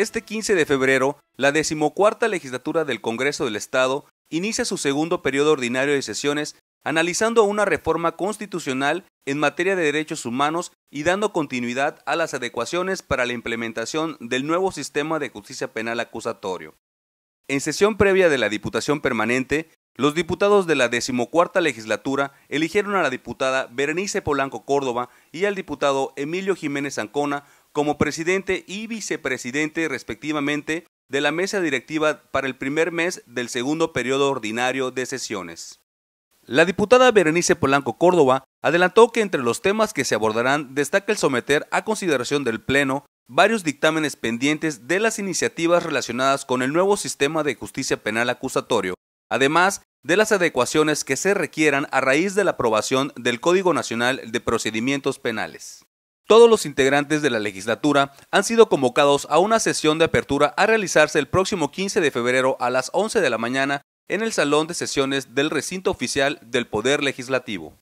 Este 15 de febrero, la decimocuarta legislatura del Congreso del Estado inicia su segundo periodo ordinario de sesiones analizando una reforma constitucional en materia de derechos humanos y dando continuidad a las adecuaciones para la implementación del nuevo sistema de justicia penal acusatorio. En sesión previa de la Diputación Permanente, los diputados de la decimocuarta legislatura eligieron a la diputada Berenice Polanco Córdoba y al diputado Emilio Jiménez Ancona como presidente y vicepresidente respectivamente de la mesa directiva para el primer mes del segundo periodo ordinario de sesiones. La diputada Berenice Polanco Córdoba adelantó que entre los temas que se abordarán destaca el someter a consideración del Pleno varios dictámenes pendientes de las iniciativas relacionadas con el nuevo sistema de justicia penal acusatorio, además de las adecuaciones que se requieran a raíz de la aprobación del Código Nacional de Procedimientos Penales. Todos los integrantes de la legislatura han sido convocados a una sesión de apertura a realizarse el próximo 15 de febrero a las 11 de la mañana en el Salón de Sesiones del Recinto Oficial del Poder Legislativo.